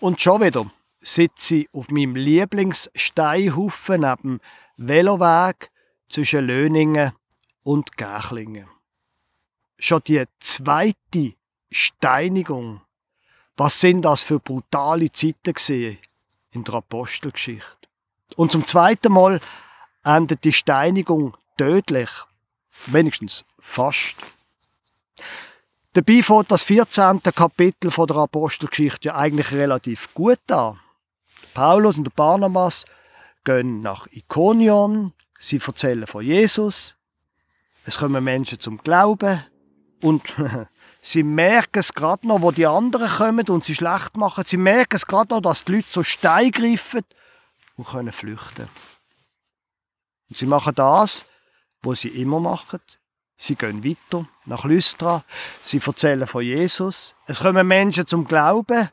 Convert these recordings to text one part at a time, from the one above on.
Und schon wieder sitze ich auf meinem Lieblingssteinhaufen neben dem Veloweg zwischen Löningen und Gächlingen. Schon die zweite Steinigung. Was sind das für brutale Zeiten gesehen in der Apostelgeschichte? Und zum zweiten Mal endet die Steinigung tödlich. Wenigstens fast. Dabei fängt das 14. Kapitel der Apostelgeschichte ja eigentlich relativ gut an. Paulus und Barnabas gehen nach Ikonion, sie erzählen von Jesus, es kommen Menschen zum Glauben und sie merken es gerade noch, wo die anderen kommen und sie schlecht machen. Sie merken es gerade noch, dass die Leute so Stein greifen und können flüchten. Und sie machen das, was sie immer machen. Sie gehen weiter nach Lystra, sie erzählen von Jesus. Es kommen Menschen zum Glauben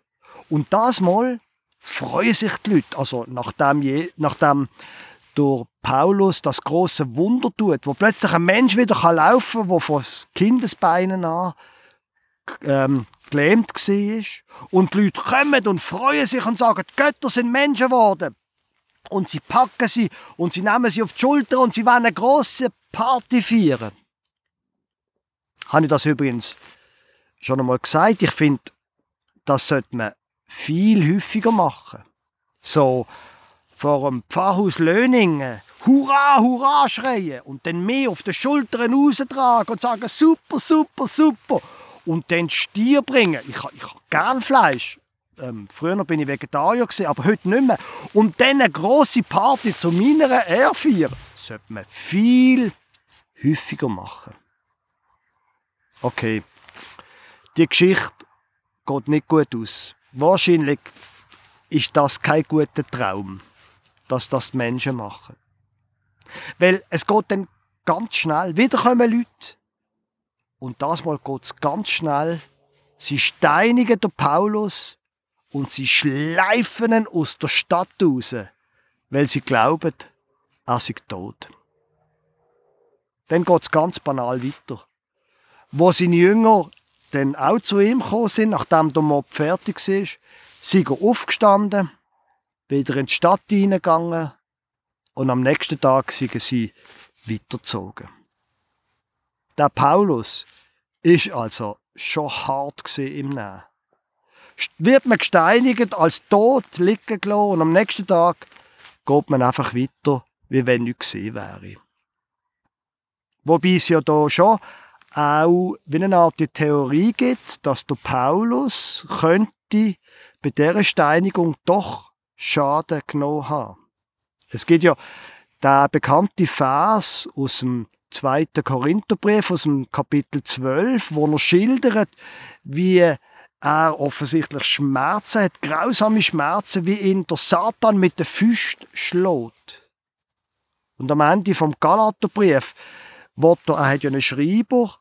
und das mal freuen sich die Leute. Also nachdem, Je nachdem durch Paulus das große Wunder tut, wo plötzlich ein Mensch wieder laufen kann, der von Kindesbeinen an ähm, gelähmt war. Und die Leute kommen und freuen sich und sagen, die Götter sind Menschen geworden. Und sie packen sie und sie nehmen sie auf die Schulter und sie wollen eine große Party feiern habe ich das übrigens schon einmal gesagt. Ich finde, das sollte man viel häufiger machen. So vor dem Pfarrhaus Löningen Hurra, Hurra schreien und dann mehr auf den Schultern raustragen und sagen super, super, super und dann Stier bringen. Ich, ich habe gern Fleisch. Ähm, früher bin ich Vegetarier, aber heute nicht mehr. Und dann eine grosse Party zu meiner R4. Das sollte man viel häufiger machen. Okay, die Geschichte geht nicht gut aus. Wahrscheinlich ist das kein guter Traum, dass das die Menschen machen. Weil es geht dann ganz schnell, wieder kommen Leute. Und das mal geht es ganz schnell. Sie steinigen den Paulus und sie schleifen ihn aus der Stadt raus, weil sie glauben, er sei tot. Dann geht es ganz banal weiter. Wo seine Jünger dann auch zu ihm gekommen sind, nachdem der Mob fertig war, sind er aufgestanden, wieder in die Stadt hineingegangen und am nächsten Tag sind sie weitergezogen. Der Paulus ist also schon hart im Nehmen. Wird man gesteinigt, als tot liegen gelassen und am nächsten Tag geht man einfach weiter, wie wenn nichts gesehen wäre. Wobei es ja da schon auch wie eine Art die Theorie gibt, dass der Paulus könnte bei dieser Steinigung doch Schaden genommen haben. Es gibt ja der bekannte Vers aus dem zweiten Korintherbrief, aus dem Kapitel 12, wo er schildert, wie er offensichtlich Schmerzen hat, grausame Schmerzen, wie ihn der Satan mit den Füßen schlägt. Und am Ende vom Galaterbrief Will er, er hat ja einen Schreiber,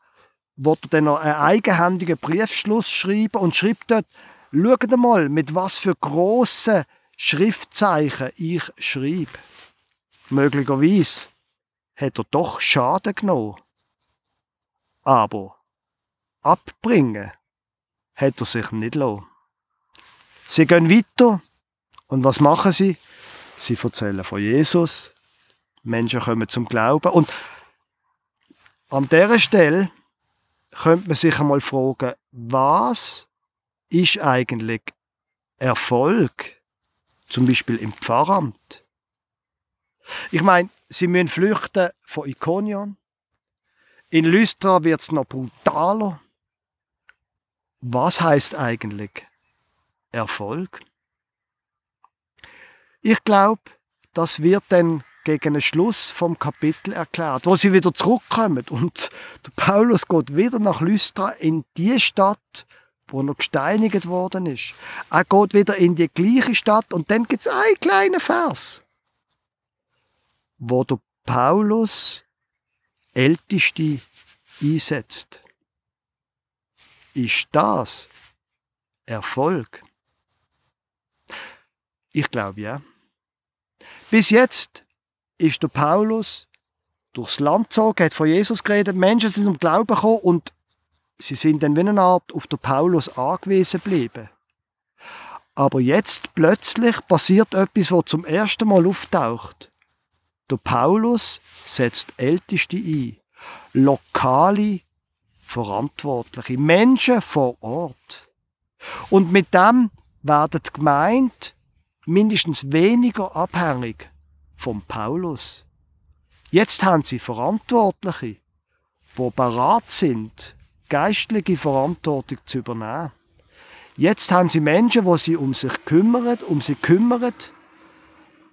will er dann einen eigenhändigen Briefschluss schreiben und schreibt dort, schaut mal, mit was für grossen Schriftzeichen ich schreibe. Möglicherweise hat er doch Schaden genommen. Aber abbringen hat er sich nicht lassen. Sie gehen weiter und was machen sie? Sie erzählen von Jesus. Menschen kommen zum Glauben und an dieser Stelle könnte man sich einmal fragen, was ist eigentlich Erfolg, zum Beispiel im Pfarramt? Ich meine, sie müssen flüchten von Ikonion. In Lystra wird es noch brutaler. Was heißt eigentlich Erfolg? Ich glaube, das wird dann gegen den Schluss vom Kapitel erklärt, wo sie wieder zurückkommen. Und der Paulus geht wieder nach Lystra in die Stadt, wo er gesteinigt worden ist. Er geht wieder in die gleiche Stadt und dann gibt es einen kleinen Vers, wo der Paulus Älteste einsetzt. Ist das Erfolg? Ich glaube ja. Bis jetzt ist der Paulus durchs Land gezogen, hat von Jesus geredet, Menschen sind zum Glauben gekommen und sie sind dann wie eine Art auf den Paulus angewiesen geblieben. Aber jetzt plötzlich passiert etwas, was zum ersten Mal auftaucht. Der Paulus setzt Älteste ein. Lokale Verantwortliche. Menschen vor Ort. Und mit dem werden die Gemeinde mindestens weniger abhängig vom Paulus. Jetzt haben sie Verantwortliche, wo bereit sind, geistliche Verantwortung zu übernehmen. Jetzt haben sie Menschen, wo sie um sich kümmern, um sie kümmern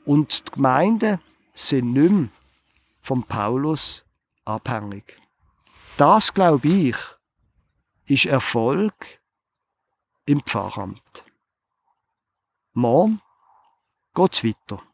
und die Gemeinden sind nicht mehr vom Paulus abhängig. Das, glaube ich, ist Erfolg im Pfarramt. Morgen geht's weiter.